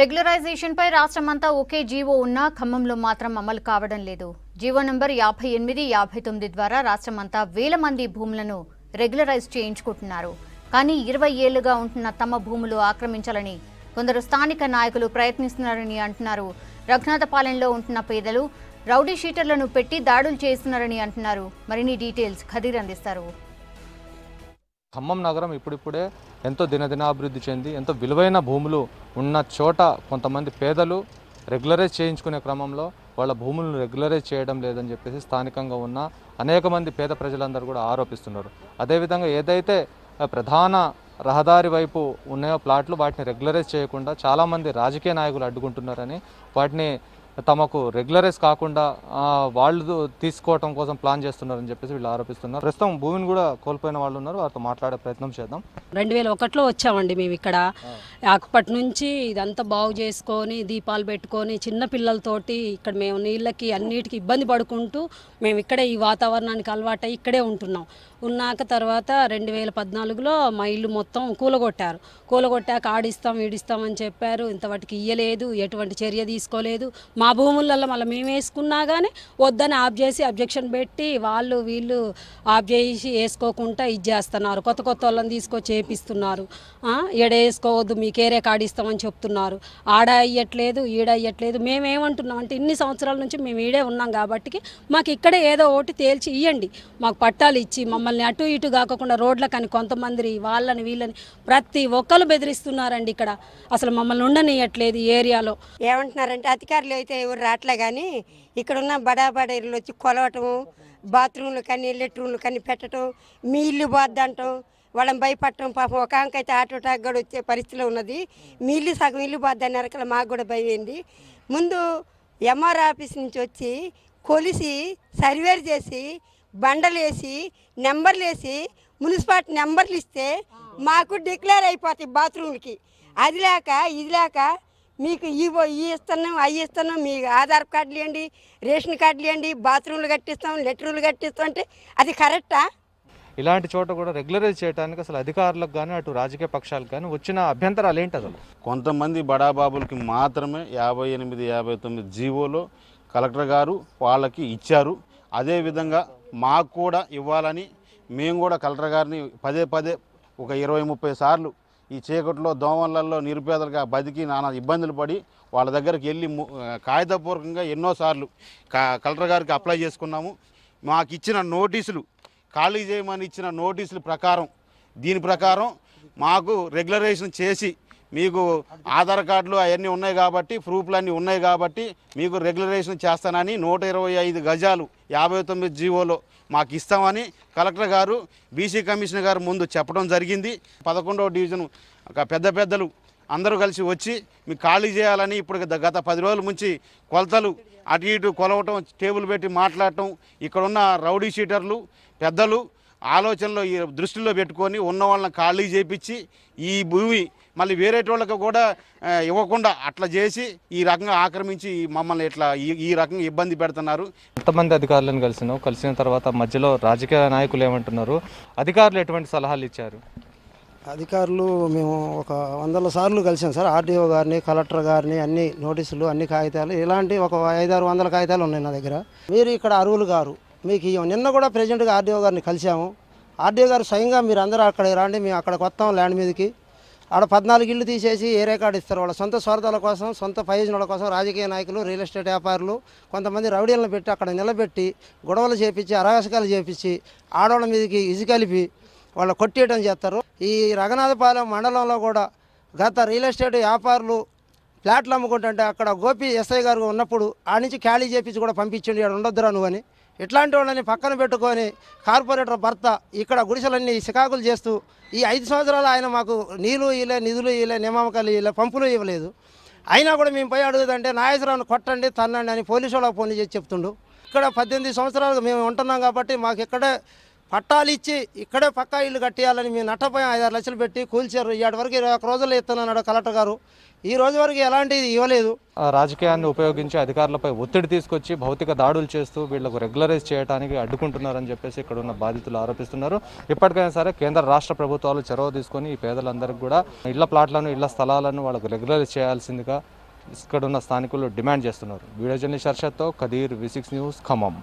రెగ్యులరైజేషన్పై రాష్ట్రమంతా ఒకే జీవో ఉన్నా ఖమ్మంలో మాత్రం అమలు కావడం లేదు జీవో నంబర్ యాభై ఎనిమిది యాభై తొమ్మిది ద్వారా రాష్ట్రమంతా వేల మంది భూములను రెగ్యులరైజ్ చేయించుకుంటున్నారు కానీ ఇరవై ఏళ్లుగా ఉంటున్న తమ భూములు ఆక్రమించాలని కొందరు స్థానిక నాయకులు ప్రయత్నిస్తున్నారని అంటున్నారు రఘునాథపాలెంలో ఉంటున్న పేదలు రౌడీ షీటర్లను పెట్టి దాడులు చేస్తున్నారని అంటున్నారు మరిన్ని డీటెయిల్స్ ఖదీర్ అందిస్తారు ఖమ్మం నగరం ఇప్పుడిప్పుడే ఎంతో దినదినాభివృద్ధి చెంది ఎంతో విలువైన భూములు ఉన్న చోట కొంతమంది పేదలు రెగ్యులరైజ్ చేయించుకునే క్రమంలో వాళ్ళ భూములను రెగ్యులరైజ్ చేయడం లేదని చెప్పేసి స్థానికంగా ఉన్న అనేక మంది పేద ప్రజలందరూ కూడా ఆరోపిస్తున్నారు అదేవిధంగా ఏదైతే ప్రధాన రహదారి వైపు ఉన్నాయో ప్లాట్లు వాటిని రెగ్యులరైజ్ చేయకుండా చాలామంది రాజకీయ నాయకులు అడ్డుకుంటున్నారని వాటిని తమకు రెగ్యులరైజ్ కాకుండా వాళ్ళు తీసుకోవటం కోసం ప్లాన్ చేస్తున్నారని చెప్పేసి వీళ్ళు ఆరోపిస్తున్నారు ప్రస్తుతం భూమిని కూడా కోల్పోయిన వాళ్ళు ఉన్నారు వారితో మాట్లాడే ప్రయత్నం చేద్దాం రెండు వేల ఒకటిలో వచ్చామండి మేము ఇక్కడ అప్పటి నుంచి ఇదంతా బాగు చేసుకొని దీపాలు పెట్టుకొని చిన్న పిల్లలతోటి ఇక్కడ మేము నీళ్ళకి అన్నిటికీ ఇబ్బంది పడుకుంటూ మేము ఇక్కడే ఈ వాతావరణానికి అలవాటై ఇక్కడే ఉంటున్నాం ఉన్నాక తర్వాత రెండు వేల పద్నాలుగులో మా ఇల్లు మొత్తం కూలగొట్టారు కూలగొట్టాక ఆడిస్తాం ఈడిస్తామని చెప్పారు ఇంతవరకు ఇయ్యలేదు ఎటువంటి చర్య తీసుకోలేదు మా భూములలో మళ్ళీ మేము వేసుకున్నా కానీ వద్దని ఆప్ చేసి అబ్జెక్షన్ పెట్టి వాళ్ళు వీళ్ళు ఆప్ చేసి వేసుకోకుండా ఇది చేస్తున్నారు కొత్త కొత్త వాళ్ళని తీసుకొచ్చి చేపిస్తున్నారు ఎడ వేసుకోవద్దు మీ మీకే రికార్డు ఇస్తామని చెప్తున్నారు ఆడ అయ్యట్లేదు ఈడ అయ్యట్లేదు మేమేమంటున్నాం అంటే ఇన్ని సంవత్సరాల నుంచి మేము ఈడే ఉన్నాం కాబట్టి మాకు ఇక్కడే ఏదో ఒకటి తేల్చి ఇవ్వండి మాకు పట్టాలు ఇచ్చి మమ్మల్ని అటు ఇటు కాకుండా రోడ్లకని కొంతమంది వాళ్ళని వీళ్ళని ప్రతి ఒక్కరు బెదిరిస్తున్నారండి ఇక్కడ అసలు మమ్మల్ని ఉండనియట్లేదు ఏరియాలో ఏమంటున్నారంటే అధికారులు అయితే ఎవరు రావట్లే కానీ ఇక్కడున్న బడాబడీలు వచ్చి కొలవటం బాత్రూమ్లు కానీ లెట్రూమ్లు కానీ పెట్టడం మీ ఇల్లు పోద్దంటాం వాళ్ళని భయపడటం పాపం ఒక ఆమెకైతే హార్ట్ అటాక్ కూడా వచ్చే పరిస్థితిలో ఉన్నది మీ ఇల్లు సగం ఇల్లు బాధ్యాన్ని నరకలు మాకు కూడా భయం ముందు ఎంఆర్ ఆఫీస్ నుంచి వచ్చి కొలిసి సర్వేర్ చేసి బండలేసి నెంబర్లేసి మున్సిపాలిటీ నెంబర్లు ఇస్తే మాకు డిక్లేర్ అయిపోతాయి బాత్రూమ్లకి అది లేక ఇది లేక మీకు ఇవో ఈ ఇస్తున్నాం అవి ఇస్తున్నాం మీ ఆధార్ కార్డులు ఇవ్వండి రేషన్ కార్డులు ఇవ్వండి బాత్రూమ్లు కట్టిస్తాం లెటర్లు కట్టిస్తాం అంటే అది కరెక్టా ఇలాంటి చోట కూడా రెగ్యులరైజ్ చేయడానికి అసలు అధికారులకు కానీ అటు రాజకీయ పక్షాలకు కానీ వచ్చిన అభ్యంతరాలు ఏంటి అసలు కొంతమంది బడాబాబులకి మాత్రమే యాభై ఎనిమిది యాభై తొమ్మిది జీవోలో కలెక్టర్ గారు వాళ్ళకి ఇచ్చారు అదేవిధంగా మాకు కూడా ఇవ్వాలని మేము కూడా కలెక్టర్ గారిని పదే పదే ఒక ఇరవై ముప్పై సార్లు ఈ చీకట్లో దోమలలో నిరుపేదలుగా బతికి నానా ఇబ్బందులు పడి వాళ్ళ దగ్గరికి వెళ్ళి కాగితపూర్వకంగా ఎన్నోసార్లు కలెక్టర్ గారికి అప్లై చేసుకున్నాము మాకు ఇచ్చిన నోటీసులు ఖాళీ చేయమని ఇచ్చిన నోటీసుల ప్రకారం దీని ప్రకారం మాకు రెగ్యులరేషన్ చేసి మీకు ఆధార్ కార్డులు అవన్నీ ఉన్నాయి కాబట్టి ప్రూఫ్లు అన్నీ ఉన్నాయి కాబట్టి మీకు రెగ్యులరేషన్ చేస్తానని నూట ఇరవై ఐదు గజాలు యాభై తొమ్మిది జీవోలో మాకు ఇస్తామని కలెక్టర్ గారు బీసీ కమిషనర్ గారు ముందు చెప్పడం జరిగింది పదకొండవ డివిజన్ పెద్ద పెద్దలు అందరూ కలిసి వచ్చి మీకు ఖాళీ చేయాలని ఇప్పుడు గత పది రోజుల నుంచి కొలతలు అటు ఇటు కొలవటం టేబుల్ పెట్టి మాట్లాడటం ఇక్కడ ఉన్న రౌడీ షీటర్లు పెద్దలు ఆలోచనలో దృష్టిలో పెట్టుకొని ఉన్న వాళ్ళని ఖాళీ చేపించి ఈ భూమి మళ్ళీ వాళ్ళకి కూడా ఇవ్వకుండా అట్లా చేసి ఈ రకంగా ఆక్రమించి మమ్మల్ని ఇట్లా ఈ రకంగా ఇబ్బంది పెడుతున్నారు ఎంతమంది అధికారులను కలిసినావు కలిసిన తర్వాత మధ్యలో రాజకీయ నాయకులు ఏమంటున్నారు అధికారులు ఎటువంటి సలహాలు ఇచ్చారు అధికారులు మేము ఒక వందల సార్లు కలిసాం సార్ ఆర్డీఓ గారిని కలెక్టర్ గారిని అన్ని నోటీసులు అన్ని కాగితాలు ఇలాంటి ఒక ఐదారు వందల కాగితాలు ఉన్నాయి నా దగ్గర మీరు ఇక్కడ అరువులు గారు మీకు ఇవ్వం నిన్న కూడా ప్రెసిడెంట్గా ఆర్డీఓ గారిని కలిసాము ఆర్డీఓ గారు స్వయంగా మీరు అందరూ అక్కడ రండి మేము అక్కడికి వస్తాం ల్యాండ్ మీదకి ఆడ పద్నాలుగు ఇళ్ళు తీసేసి ఏ రికార్డు ఇస్తారు వాళ్ళ సొంత స్వార్థాల కోసం సొంత ప్రయోజనాల కోసం రాజకీయ నాయకులు రియల్ ఎస్టేట్ వ్యాపారులు కొంతమంది రౌడీలను పెట్టి అక్కడ నిలబెట్టి గొడవలు చేపించి అరాగసకాలు చేపించి ఆడవాళ్ళ మీదకి కలిపి వాళ్ళు కొట్టేయడం చేస్తారు ఈ రఘునాథపాలెం మండలంలో కూడా గత రియల్ ఎస్టేట్ వ్యాపారులు ఫ్లాట్లు అమ్ముకుంటుంటే అక్కడ గోపి ఎస్ఐ గారు ఉన్నప్పుడు ఆ నుంచి ఖాళీ చేపించి కూడా పంపించండి ఇక్కడ ఉండొద్దురా నువ్వని ఇట్లాంటి వాళ్ళని పక్కన పెట్టుకొని కార్పొరేటర్ భర్త ఇక్కడ గుడిసెలన్నీ సికాకులు చేస్తూ ఈ ఐదు సంవత్సరాలు ఆయన మాకు నీళ్ళు ఇవ్వలే నిధులు ఇవ్వలే నిమామకాలు ఇవ్వలే పంపులు ఇవ్వలేదు అయినా కూడా మేము పోయి అడుగుదంటే నాగేశ్వరరావుని కొట్టండి తన్నండి అని పోలీసు వాళ్ళకి ఫోన్ చేసి చెప్తుండు ఇక్కడ పద్దెనిమిది సంవత్సరాలు మేము ఉంటున్నాం కాబట్టి మాకు ఇక్కడే పట్టాలు ఇచ్చి ఇక్కడే పక్కా ఇల్లు కట్టేయాలని మేము ఐదు ఐదారు లక్షలు పెట్టి కూల్చారు ఇవాటి వరకు ఇరవై ఒక్క రోజులు ఇస్తున్నాడు కలెక్టర్ గారు ఈ రోజు వరకు ఎలాంటిది ఇవ్వలేదు రాజకీయాన్ని ఉపయోగించి అధికారులపై ఒత్తిడి తీసుకొచ్చి భౌతిక దాడులు చేస్తూ వీళ్లకు రెగ్యులరైజ్ చేయడానికి అడ్డుకుంటున్నారని చెప్పేసి ఇక్కడ ఉన్న బాధితులు ఆరోపిస్తున్నారు ఇప్పటికైనా సరే కేంద్ర రాష్ట్ర ప్రభుత్వాలు చొరవ తీసుకొని ఈ పేదలందరికీ కూడా ఇళ్ల ప్లాట్లను ఇళ్ల స్థలాలను వాళ్ళకు రెగ్యులరైజ్ చేయాల్సిందిగా ఇక్కడున్న స్థానికులు డిమాండ్ చేస్తున్నారు వీడియో జర్నీ హర్షత్తో Khadeer V six news Khammam